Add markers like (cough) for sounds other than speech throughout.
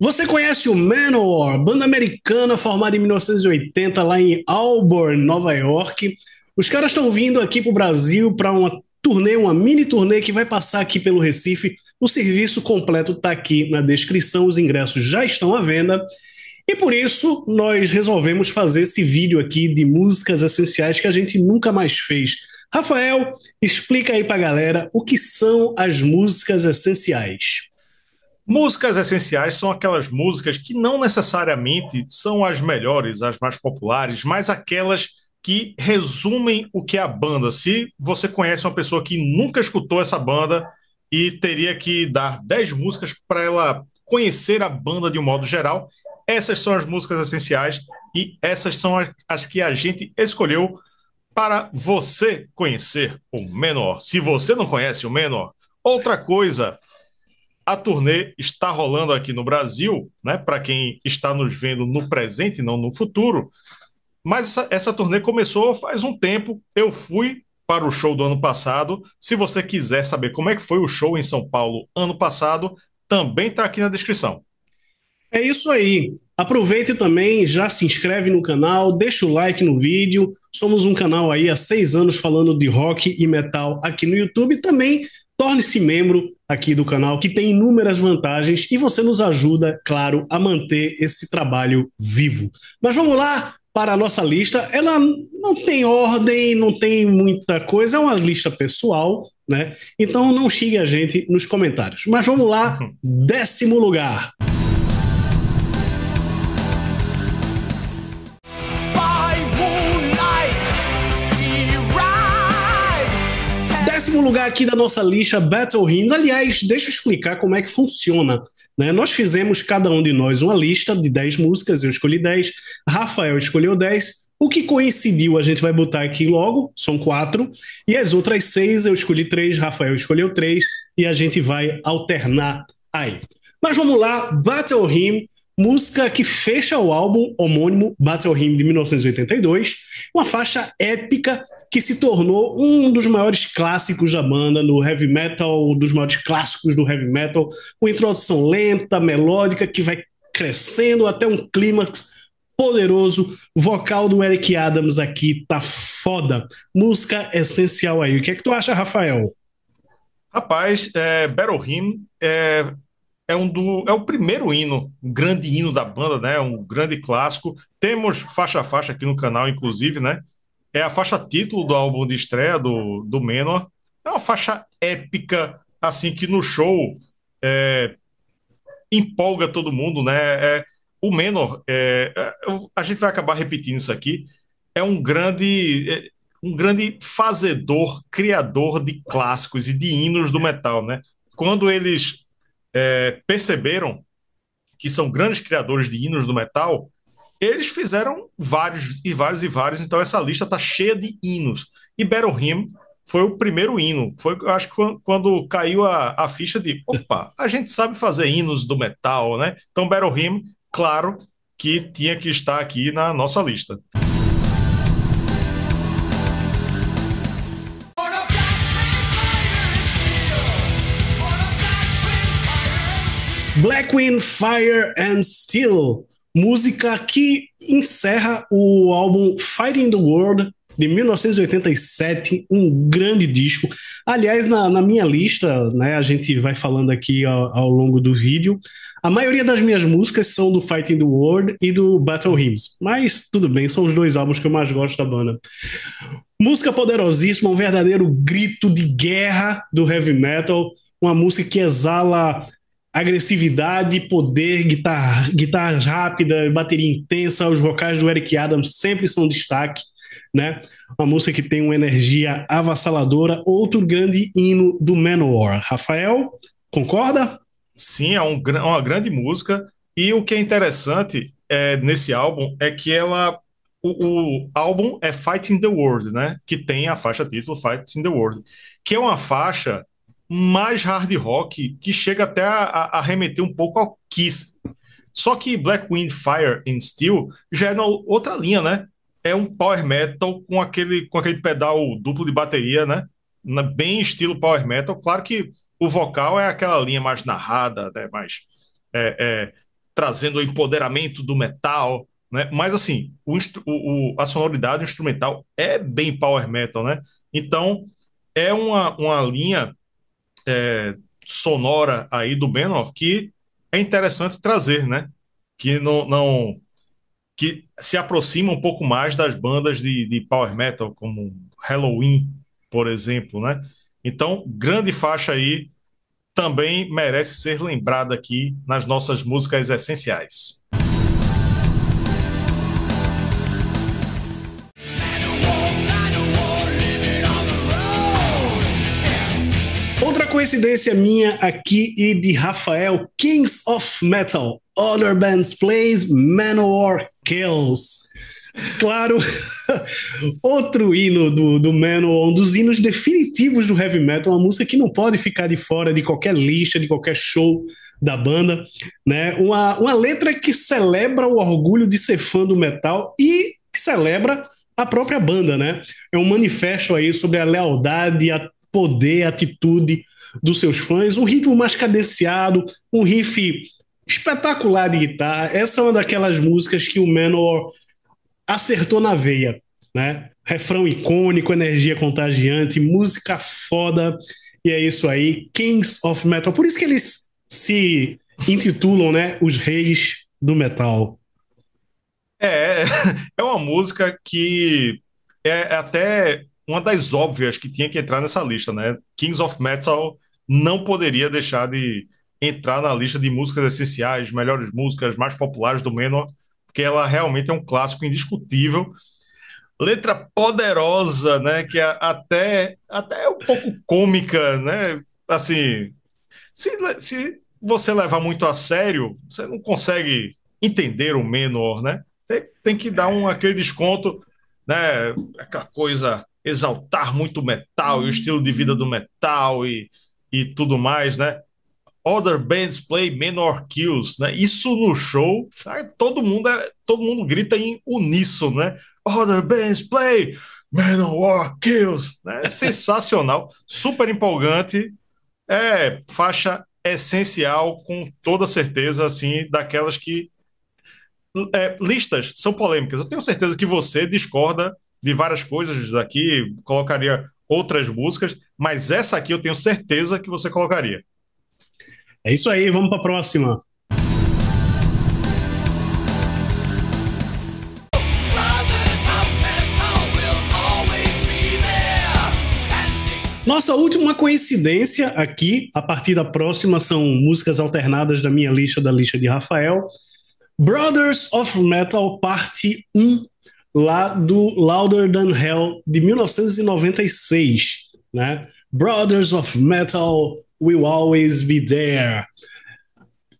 Você conhece o Manowar, banda americana formada em 1980 lá em Auburn, Nova York. Os caras estão vindo aqui para o Brasil para uma turnê, uma mini turnê que vai passar aqui pelo Recife. O serviço completo está aqui na descrição, os ingressos já estão à venda. E por isso nós resolvemos fazer esse vídeo aqui de músicas essenciais que a gente nunca mais fez. Rafael, explica aí a galera o que são as músicas essenciais. Músicas essenciais são aquelas músicas que não necessariamente são as melhores, as mais populares, mas aquelas que resumem o que é a banda. Se você conhece uma pessoa que nunca escutou essa banda e teria que dar 10 músicas para ela conhecer a banda de um modo geral, essas são as músicas essenciais e essas são as que a gente escolheu para você conhecer o Menor. Se você não conhece o Menor, outra coisa a turnê está rolando aqui no Brasil, né? Para quem está nos vendo no presente, não no futuro. Mas essa, essa turnê começou faz um tempo. Eu fui para o show do ano passado. Se você quiser saber como é que foi o show em São Paulo ano passado, também está aqui na descrição. É isso aí. Aproveite também, já se inscreve no canal, deixa o like no vídeo. Somos um canal aí há seis anos falando de rock e metal aqui no YouTube. Também Torne-se membro aqui do canal, que tem inúmeras vantagens e você nos ajuda, claro, a manter esse trabalho vivo. Mas vamos lá para a nossa lista. Ela não tem ordem, não tem muita coisa, é uma lista pessoal, né? Então não xingue a gente nos comentários. Mas vamos lá, uhum. décimo lugar. lugar aqui da nossa lista, Battle Hymn. Aliás, deixa eu explicar como é que funciona. Né? Nós fizemos, cada um de nós, uma lista de 10 músicas, eu escolhi 10, Rafael escolheu 10. O que coincidiu, a gente vai botar aqui logo, são quatro. E as outras seis, eu escolhi três, Rafael escolheu três, e a gente vai alternar aí. Mas vamos lá, Battle Hymn música que fecha o álbum homônimo Battle Hymn de 1982, uma faixa épica que se tornou um dos maiores clássicos da banda no heavy metal, um dos maiores clássicos do heavy metal, uma introdução lenta, melódica, que vai crescendo até um clímax poderoso. Vocal do Eric Adams aqui tá foda. Música essencial aí. O que é que tu acha, Rafael? Rapaz, é, Battle Hymn é, é um do é o primeiro hino, um grande hino da banda, né? Um grande clássico. Temos faixa a faixa aqui no canal, inclusive, né? É a faixa título do álbum de estreia do, do Menor. É uma faixa épica, assim que no show é, empolga todo mundo, né? É, o Menor, é, é a gente vai acabar repetindo isso aqui. É um grande é, um grande fazedor, criador de clássicos e de hinos do metal, né? Quando eles é, perceberam que são grandes criadores de hinos do metal, eles fizeram vários e vários e vários, então essa lista tá cheia de hinos. E Battle Hymn foi o primeiro hino. Foi, eu acho que foi quando caiu a, a ficha de, opa, a gente sabe fazer hinos do metal, né? Então Battle Hymn, claro que tinha que estar aqui na nossa lista. Blackwing, Fire and Steel, música que encerra o álbum Fighting the World de 1987, um grande disco. Aliás, na, na minha lista, né, a gente vai falando aqui ao, ao, longo do vídeo, a maioria das minhas músicas são do Fighting the World e do Battle Hymns, mas tudo bem, são os dois álbuns que eu mais gosto da banda. Música poderosíssima, um verdadeiro grito de guerra do heavy metal, uma música que exala agressividade, poder, guitarra guitarras rápidas, bateria intensa, os vocais do Eric Adams sempre são destaque, né? Uma música que tem uma energia avassaladora, outro grande hino do Manowar. Rafael, concorda? Sim, é um, uma grande música e o que é interessante é, nesse álbum é que ela o, o, álbum é Fighting the World, né? Que tem a faixa título Fighting the World, que é uma faixa mais hard rock, que chega até a, a, a remeter um pouco ao Kiss. Só que Black Wind, Fire and Steel já é na outra linha, né? É um power metal com aquele, com aquele pedal duplo de bateria, né? Na, bem estilo power metal. Claro que o vocal é aquela linha mais narrada, né? mais é, é, trazendo o empoderamento do metal, né? Mas assim, o, o, a sonoridade instrumental é bem power metal, né? Então é uma, uma linha é, sonora aí do Bannon que é interessante trazer, né? Que não, não que se aproxima um pouco mais das bandas de, de power metal, como Halloween, por exemplo, né? Então, grande faixa aí também merece ser lembrada aqui nas nossas músicas essenciais. outra coincidência minha aqui e de Rafael, Kings of Metal, Other Bands Plays, Manowar Kills. Claro, (laughs) outro hino do, do Manowar, um dos hinos definitivos do heavy metal, uma música que não pode ficar de fora de qualquer lista, de qualquer show da banda, né? Uma, uma letra que celebra o orgulho de ser fã do metal e celebra a própria banda, né? É um manifesto aí sobre a lealdade, a poder, atitude dos seus fãs, um ritmo mais cadenciado, um riff espetacular de guitarra. Essa é uma daquelas músicas que o menor acertou na veia, né? Refrão icônico, energia contagiante, música foda. E é isso aí, Kings of Metal. Por isso que eles se intitulam, né, os reis do metal. É, (laughs) é uma música que é até uma das óbvias que tinha que entrar nessa lista, né? Kings of Metal não poderia deixar de entrar na lista de músicas essenciais, melhores músicas, mais populares do Menor, porque ela realmente é um clássico indiscutível. Letra poderosa, né? Que é até, até é um pouco cômica, né? Assim, se, se você levar muito a sério, você não consegue entender o Menor, né? Tem, tem que dar um, aquele desconto, né? Aquela coisa exaltar muito o metal e o hum. estilo de vida do metal e, e tudo mais, né? Other bands play menor kills, né? Isso no show, né? todo mundo é, todo mundo grita em uníssono, né? Other bands play menor kills, né? É sensacional, (laughs) super empolgante, é faixa essencial com toda certeza, assim, daquelas que é, listas são polêmicas. Eu tenho certeza que você discorda de várias coisas aqui, colocaria outras músicas, mas essa aqui eu tenho certeza que você colocaria. É isso aí, vamos para a próxima. Nossa última coincidência aqui, a partir da próxima, são músicas alternadas da minha lista, da lista de Rafael. Brothers of Metal, parte 1 lá do Louder Than Hell de 1996, né? Brothers of Metal Will Always Be There.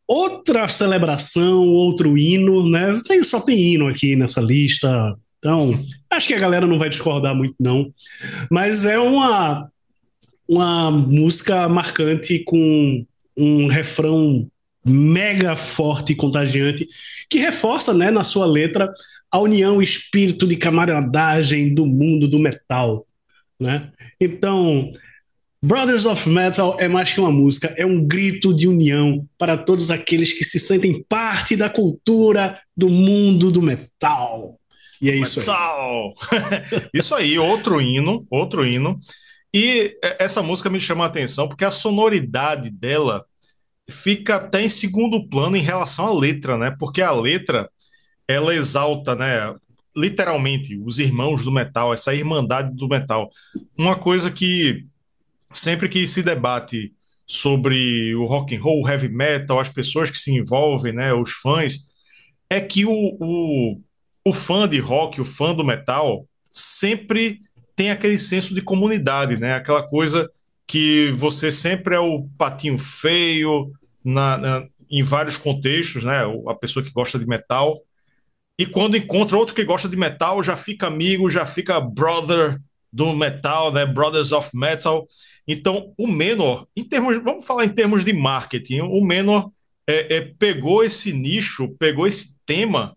Outra celebração, outro hino, né? Tem, só tem hino aqui nessa lista. Então, acho que a galera não vai discordar muito, não. Mas é uma, uma música marcante com um refrão mega forte e contagiante que reforça né, na sua letra a união, o espírito de camaradagem do mundo do metal. Né? Então, Brothers of Metal é mais que uma música, é um grito de união para todos aqueles que se sentem parte da cultura do mundo do metal. E é isso metal. aí. (laughs) isso aí, outro hino, outro hino. E é, essa música me chama a atenção porque a sonoridade dela fica até em segundo plano em relação à letra, né? Porque a letra ela exalta, né? Literalmente, os irmãos do metal, essa irmandade do metal. Uma coisa que sempre que se debate sobre o rock and roll, o heavy metal, as pessoas que se envolvem, né, os fãs, é que o, o, o fã de rock, o fã do metal, sempre tem aquele senso de comunidade, né? Aquela coisa que você sempre é o patinho feio na, na, em vários contextos, né? A pessoa que gosta de metal. E quando encontra outro que gosta de metal, já fica amigo, já fica brother do metal, né? Brothers of Metal. Então, o Menor, em termos, vamos falar em termos de marketing, o Menor é, é, pegou esse nicho, pegou esse tema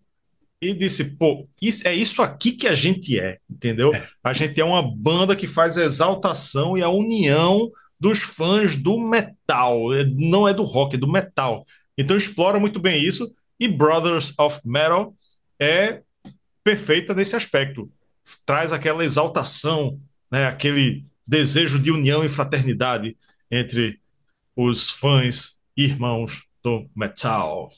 e disse, pô, isso, é isso aqui que a gente é, entendeu? É. A gente é uma banda que faz a exaltação e a união dos fãs do metal. É, não é do rock, é do metal. Então explora muito bem isso. E Brothers of Metal é perfeita nesse aspecto. Traz aquela exaltação, né, aquele desejo de união e fraternidade entre os fãs irmãos do metal.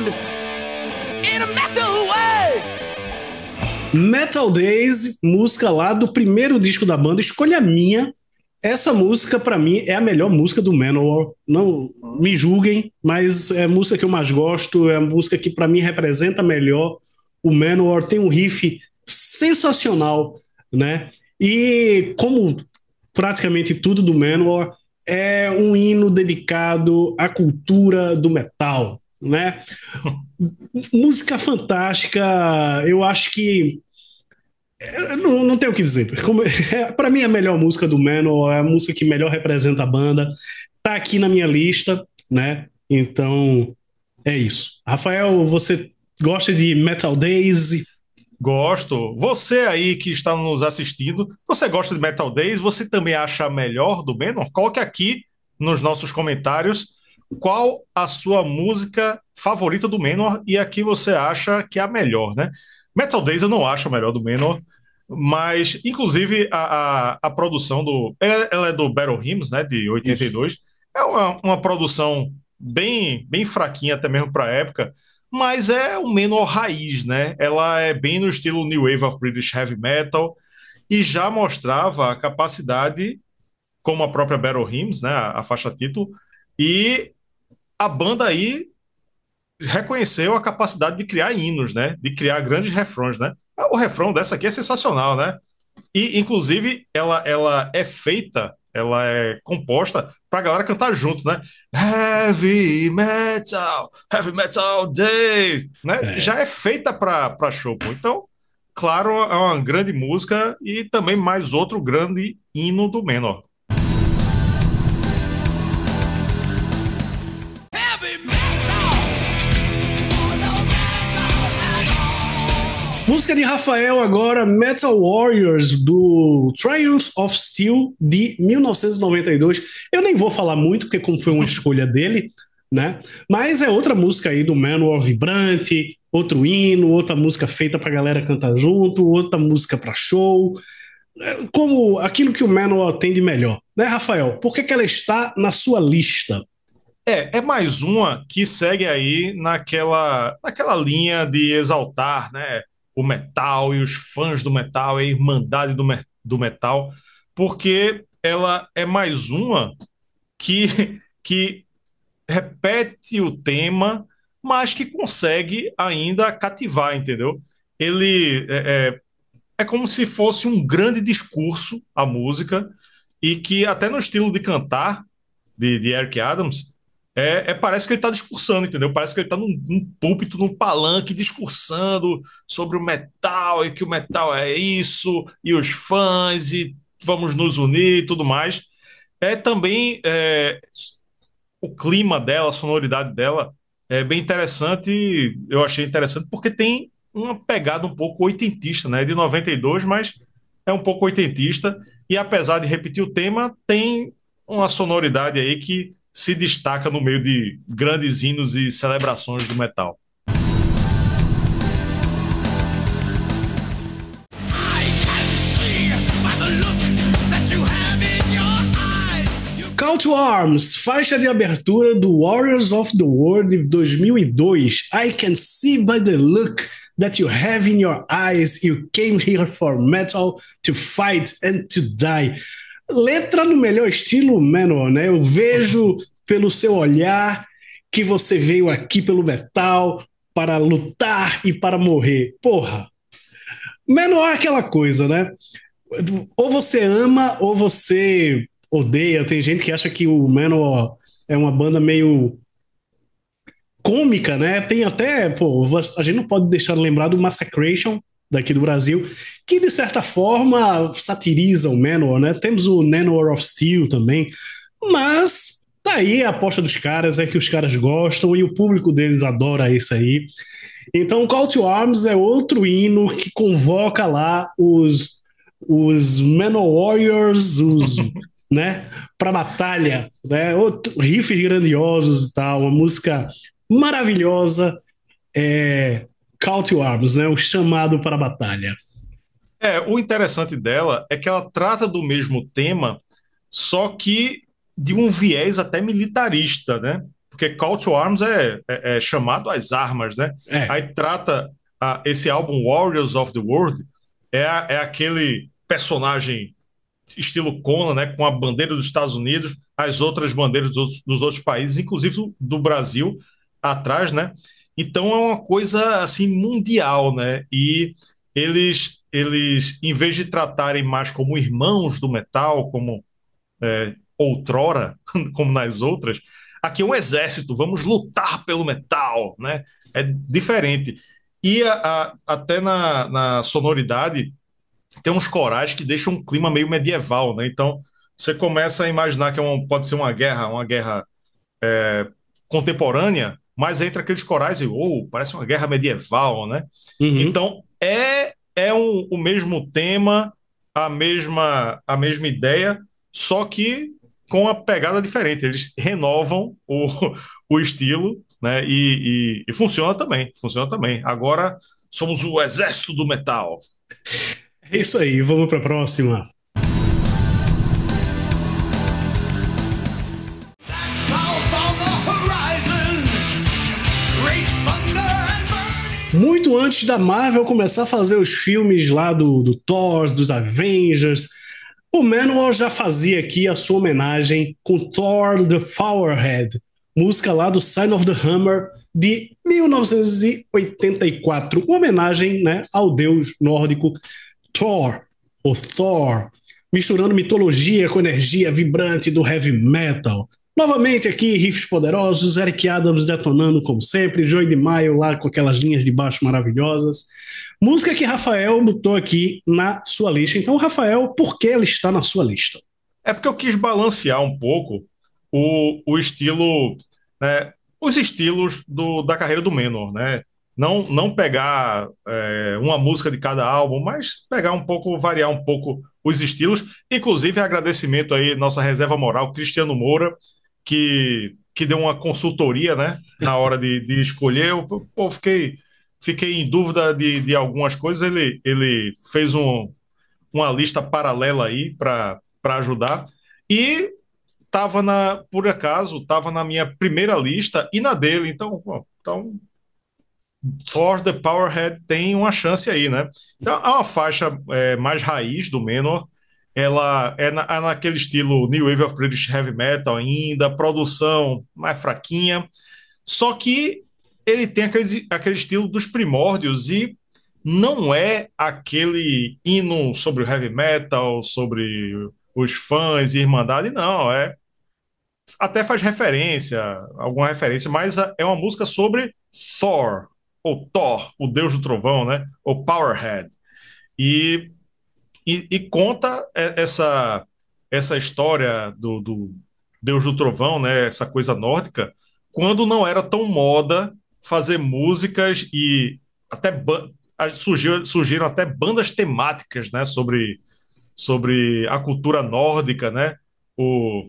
in a metal way. Metal Days, música lá do primeiro disco da banda, escolha minha. Essa música, para mim, é a melhor música do Manowar. Não me julguem, mas é a música que eu mais gosto, é a música que, para mim, representa melhor o Manowar. Tem um riff sensacional, né? E como praticamente tudo do Manowar, é um hino dedicado à cultura do metal, né? Música fantástica, eu acho que eu não, não tenho o que dizer. É, para mim, é a melhor música do menor é a música que melhor representa a banda. Tá aqui na minha lista, né? Então, é isso. Rafael, você gosta de Metal Days? Gosto. Você aí que está nos assistindo, você gosta de Metal Days? Você também acha melhor do menor Coloque aqui nos nossos comentários qual a sua música favorita do Menor e a que você acha que é a melhor, né? Metal Days eu não acho a melhor do Menor, mas inclusive a, a, a produção do. Ela, é do Battle Hymns, né? De 82. Isso. É uma, uma produção bem, bem fraquinha até mesmo para a época, mas é o Menor raiz, né? Ela é bem no estilo New Wave of British Heavy Metal e já mostrava a capacidade, como a própria Battle Hymns, né? a, a faixa título, e a banda aí reconheceu a capacidade de criar hinos, né? De criar grandes refrões, né? O refrão dessa aqui é sensacional, né? E, inclusive, ela, ela é feita, ela é composta pra galera cantar junto, né? Heavy metal, heavy metal day né? É. Já é feita pra, pra show, Então, claro, é uma grande música e também mais outro grande hino do Menor. Música de Rafael agora, Metal Warriors, do Triumph of Steel, de 1992. Eu nem vou falar muito, porque como foi uma (laughs) escolha dele, né? Mas é outra música aí do Manual vibrante, outro hino, outra música feita pra galera cantar junto, outra música pra show. É, como aquilo que o Manual tem de melhor. Né, Rafael? Por que, que ela está na sua lista? É, é mais uma que segue aí naquela, naquela linha de exaltar, né? o metal e os fãs do metal, a irmandade do, me do metal, porque ela é mais uma que, (laughs) que repete o tema, mas que consegue ainda cativar, entendeu? Ele é, é, é como se fosse um grande discurso, a música, e que até no estilo de cantar de, de Eric Adams, é, é, parece que ele está discursando, entendeu? Parece que ele está num, num, púlpito, num palanque, discursando sobre o metal e que o metal é isso, e os fãs, e vamos nos unir e tudo mais. É também é, o clima dela, a sonoridade dela é bem interessante, eu achei interessante, porque tem uma pegada um pouco oitentista, né? É de 92, mas é um pouco oitentista, e apesar de repetir o tema, tem uma sonoridade aí que se destaca no meio de grandes hinos e celebrações do metal. Call to Arms, faixa de abertura do Warriors of the World de 2002. I can see by the look that you have in your eyes, you came here for metal to fight and to die. Letra no melhor estilo menor, né? Eu vejo pelo seu olhar que você veio aqui pelo metal para lutar e para morrer. Porra! Menor é aquela coisa, né? Ou você ama ou você odeia. Tem gente que acha que o Menor é uma banda meio cômica, né? Tem até, pô, a gente não pode deixar de lembrar do Massacration, daqui do Brasil, que de certa forma satirizam o Manowar, né? Temos o Manowar of Steel também, mas tá aí a aposta dos caras é que os caras gostam e o público deles adora isso aí. Então, Call to Arms é outro hino que convoca lá os os Manowariors, os (laughs) né, para batalha, né? Riffs grandiosos e tal, uma música maravilhosa. É, Call to Arms, né? O chamado para a batalha. É, o interessante dela é que ela trata do mesmo tema, só que de um viés até militarista, né? Porque Call to Arms é, é, é chamado às armas, né? É. Aí trata a, esse álbum Warriors of the World, é, a, é aquele personagem estilo Conan, né? Com a bandeira dos Estados Unidos, as outras bandeiras dos, dos outros países, inclusive do Brasil, atrás, né? Então é uma coisa assim mundial, né? E eles, eles em vez de tratarem mais como irmãos do metal, como é, outrora, (laughs) como nas outras, aqui é um exército, vamos lutar pelo metal, né? É diferente. E a, a, até na, na sonoridade tem uns corais que deixam um clima meio medieval, né? Então você começa a imaginar que é pode ser uma guerra, uma guerra é, contemporânea, mas entre aqueles corais e ou oh, parece uma guerra medieval, né? Uhum. Então é é um, o mesmo tema, a mesma a mesma ideia, só que com a pegada diferente. Eles renovam o, (laughs) o estilo, né? E, e, e funciona também, funciona também. Agora somos o exército do metal. É isso aí, vamos para a próxima. antes da Marvel começar a fazer os filmes lá do, do Thor, dos Avengers. O Manowar já fazia aqui a sua homenagem com Thor the Powerhead, música lá do Sign of the Hammer de 1984, uma homenagem né, ao deus nórdico Thor, ou Thor, misturando mitologia com energia vibrante do heavy metal. Novamente aqui, riffs poderosos, Eric Adams detonando como sempre, Joy de Maio lá com aquelas linhas de baixo maravilhosas. Música que Rafael botou aqui na sua lista. Então, Rafael, por que ela está na sua lista? É porque eu quis balancear um pouco o, o estilo, né, os estilos do, da carreira do Menor, né? Não, não pegar é, uma música de cada álbum, mas pegar um pouco, variar um pouco os estilos. Inclusive, agradecimento aí, nossa reserva moral, Cristiano Moura, que, que deu uma consultoria, né? Na hora de, de escolher, eu pô, fiquei, fiquei em dúvida de, de algumas coisas. Ele, ele fez um, uma lista paralela aí para ajudar. E estava na, por acaso, estava na minha primeira lista e na dele. Então, então Thor the Powerhead tem uma chance aí, né? Então, é uma faixa é, mais raiz do Menor, ela é, na, é naquele estilo New Wave of British Heavy Metal ainda, produção mais fraquinha, só que ele tem aquele, aquele estilo dos primórdios e não é aquele hino sobre o heavy metal, sobre os fãs e irmandade, não, é até faz referência, alguma referência, mas é uma música sobre Thor, ou Thor, o deus do trovão, né? Ou Powerhead. E e, e conta é, essa, essa história do, do, Deus do Trovão, né, essa coisa nórdica, quando não era tão moda fazer músicas e até surgiu, surgiram até bandas temáticas né, sobre, sobre a cultura nórdica. Né? O,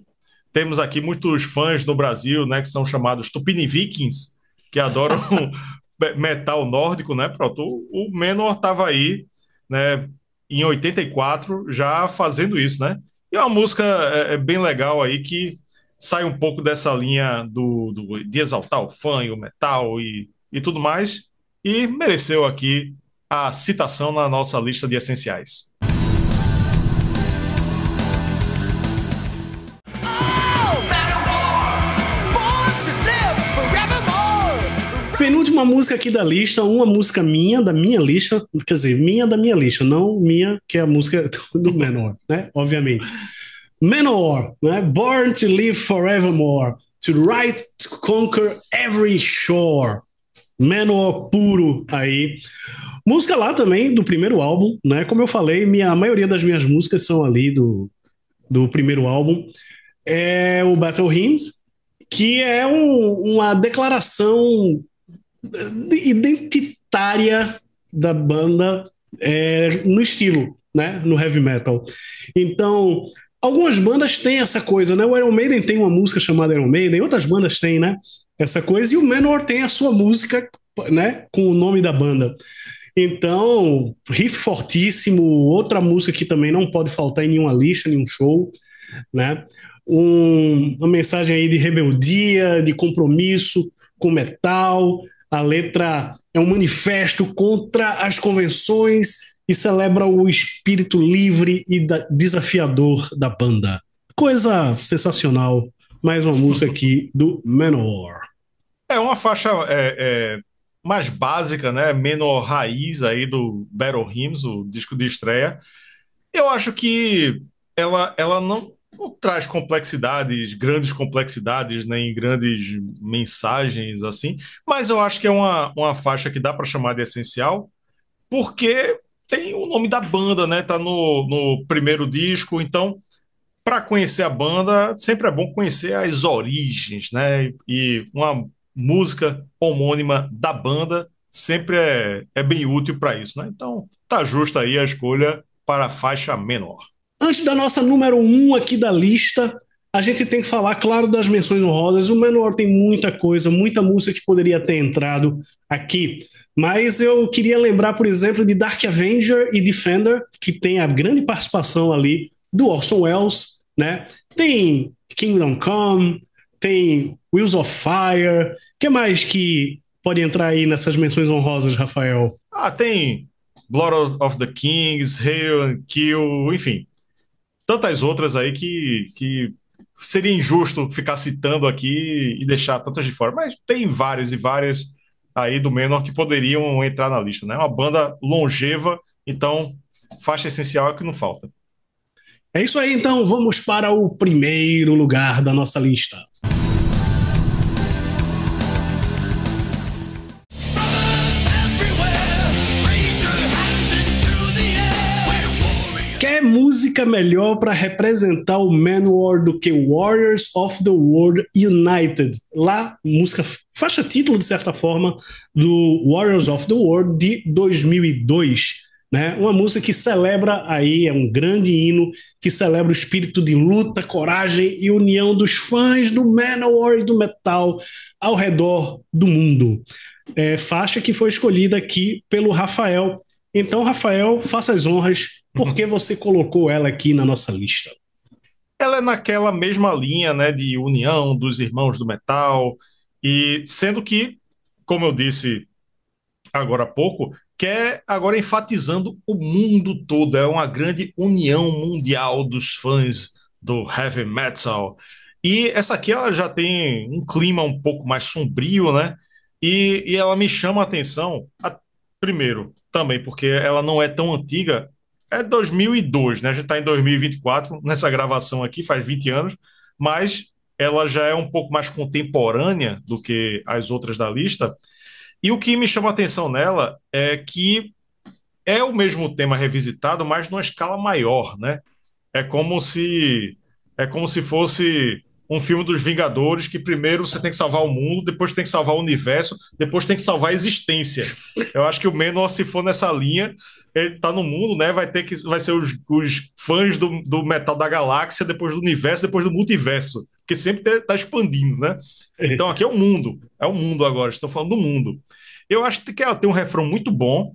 temos aqui muitos fãs no Brasil né, que são chamados Tupini Vikings, que adoram (laughs) metal nórdico, né? Pronto, o, o Menor estava aí, né? em 84, já fazendo isso, né? E é uma música é, é bem legal aí que sai um pouco dessa linha do, do, de exaltar o fã e o metal e, e tudo mais, e mereceu aqui a citação na nossa lista de essenciais. uma música aqui da lista, uma música minha, da minha lista, quer dizer, minha da minha lista, não minha, que é a música (laughs) do Menor, né? Obviamente. Menor, né? Born to Live Forevermore, to Right to Conquer Every Shore. Menor puro aí. Música lá também do primeiro álbum, né? Como eu falei, minha, a maioria das minhas músicas são ali do, do primeiro álbum. É o Battle Hymns, que é um, uma declaração identitária da banda é, no estilo, né? No heavy metal. Então, algumas bandas têm essa coisa, né? O Iron Maiden tem uma música chamada Iron Maiden, outras bandas têm, né? Essa coisa, e o Manowar tem a sua música, né? Com o nome da banda. Então, riff fortíssimo, outra música que também não pode faltar em nenhuma lista, nenhum show, né? Um, uma mensagem aí de rebeldia, de compromisso com metal, a letra é um manifesto contra as convenções e celebra o espírito livre e desafiador da banda. Coisa sensacional. Mais uma música aqui do Menor. É uma faixa é, é, mais básica, né? Menor raiz aí do Battle Hymns, o disco de estreia. Eu acho que ela, ela não, não traz complexidades, grandes complexidades, nem grandes mensagens assim, mas eu acho que é uma, uma faixa que dá para chamar de essencial, porque tem o nome da banda, né? Tá no, no primeiro disco, então para conhecer a banda sempre é bom conhecer as origens, né? E uma música homônima da banda sempre é, é bem útil para isso, né? Então tá justa aí a escolha para a faixa menor. Antes da nossa número um aqui da lista, a gente tem que falar, claro, das menções honrosas. O Menor tem muita coisa, muita música que poderia ter entrado aqui. Mas eu queria lembrar, por exemplo, de Dark Avenger e Defender, que tem a grande participação ali do Orson Welles, né? Tem Kingdom Come, tem Wheels of Fire. O que mais que pode entrar aí nessas menções honrosas, Rafael? Ah, tem Blood of the Kings, Hail and Kill, enfim tantas outras aí que, que seria injusto ficar citando aqui e deixar tantas de fora, mas tem várias e várias aí do menor que poderiam entrar na lista, né? Uma banda longeva, então faixa essencial é que não falta. É isso aí, então vamos para o primeiro lugar da nossa lista. fica melhor para representar o Manowar do que Warriors of the World United? Lá, música, faixa título, de certa forma, do Warriors of the World de 2002. Né? Uma música que celebra aí, é um grande hino que celebra o espírito de luta, coragem e união dos fãs do Manowar e do metal ao redor do mundo. É, faixa que foi escolhida aqui pelo Rafael então, Rafael, faça as honras. Por que você colocou ela aqui na nossa lista? Ela é naquela mesma linha né, de união dos irmãos do metal, e sendo que, como eu disse agora há pouco, quer é agora enfatizando o mundo todo, é uma grande união mundial dos fãs do heavy metal. E essa aqui ela já tem um clima um pouco mais sombrio, né? E, e ela me chama a atenção, Primeiro, também porque ela não é tão antiga, é 2002, né? A gente está em 2024, nessa gravação aqui, faz 20 anos, mas ela já é um pouco mais contemporânea do que as outras da lista. E o que me chama a atenção nela é que é o mesmo tema revisitado, mas numa escala maior, né? É como se é como se fosse um filme dos Vingadores que primeiro você tem que salvar o mundo, depois tem que salvar o universo, depois tem que salvar a existência. Eu acho que o Menor, se for nessa linha, ele tá no mundo, né? Vai ter que. Vai ser os, os fãs do, do metal da galáxia, depois do universo, depois do multiverso. Porque sempre tá, tá expandindo, né? Então aqui é o mundo. É o mundo agora, estou falando do mundo. Eu acho que ela tem um refrão muito bom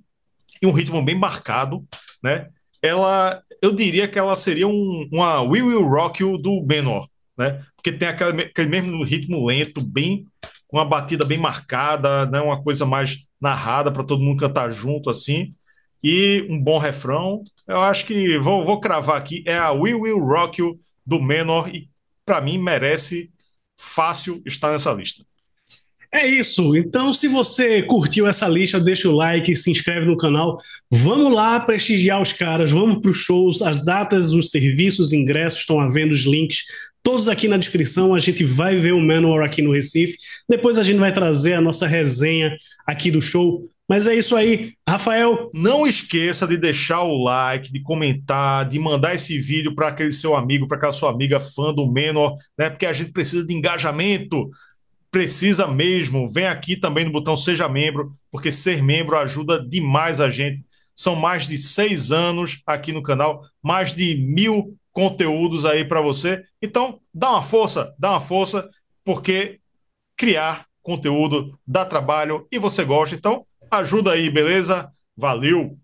e um ritmo bem marcado, né? Ela. Eu diria que ela seria um, uma We Will Rock You do Menor né? Porque tem aquele, aquele mesmo ritmo lento, bem com uma batida bem marcada, né? Uma coisa mais narrada para todo mundo cantar junto assim e um bom refrão. Eu acho que vou, vou cravar aqui é a Will Will Rock You do Menor e para mim merece fácil estar nessa lista. É isso. Então, se você curtiu essa lista, deixa o like, se inscreve no canal. Vamos lá prestigiar os caras, vamos para os shows, as datas, os serviços, ingressos estão havendo os links Todos aqui na descrição, a gente vai ver o Manowar aqui no Recife. Depois a gente vai trazer a nossa resenha aqui do show. Mas é isso aí. Rafael, não esqueça de deixar o like, de comentar, de mandar esse vídeo para aquele seu amigo, para aquela sua amiga fã do Menor, né? Porque a gente precisa de engajamento. Precisa mesmo. Vem aqui também no botão Seja Membro, porque ser membro ajuda demais a gente. São mais de seis anos aqui no canal, mais de mil conteúdos aí para você. Então, dá uma força, dá uma força, porque criar conteúdo dá trabalho e você gosta. Então, ajuda aí, beleza? Valeu!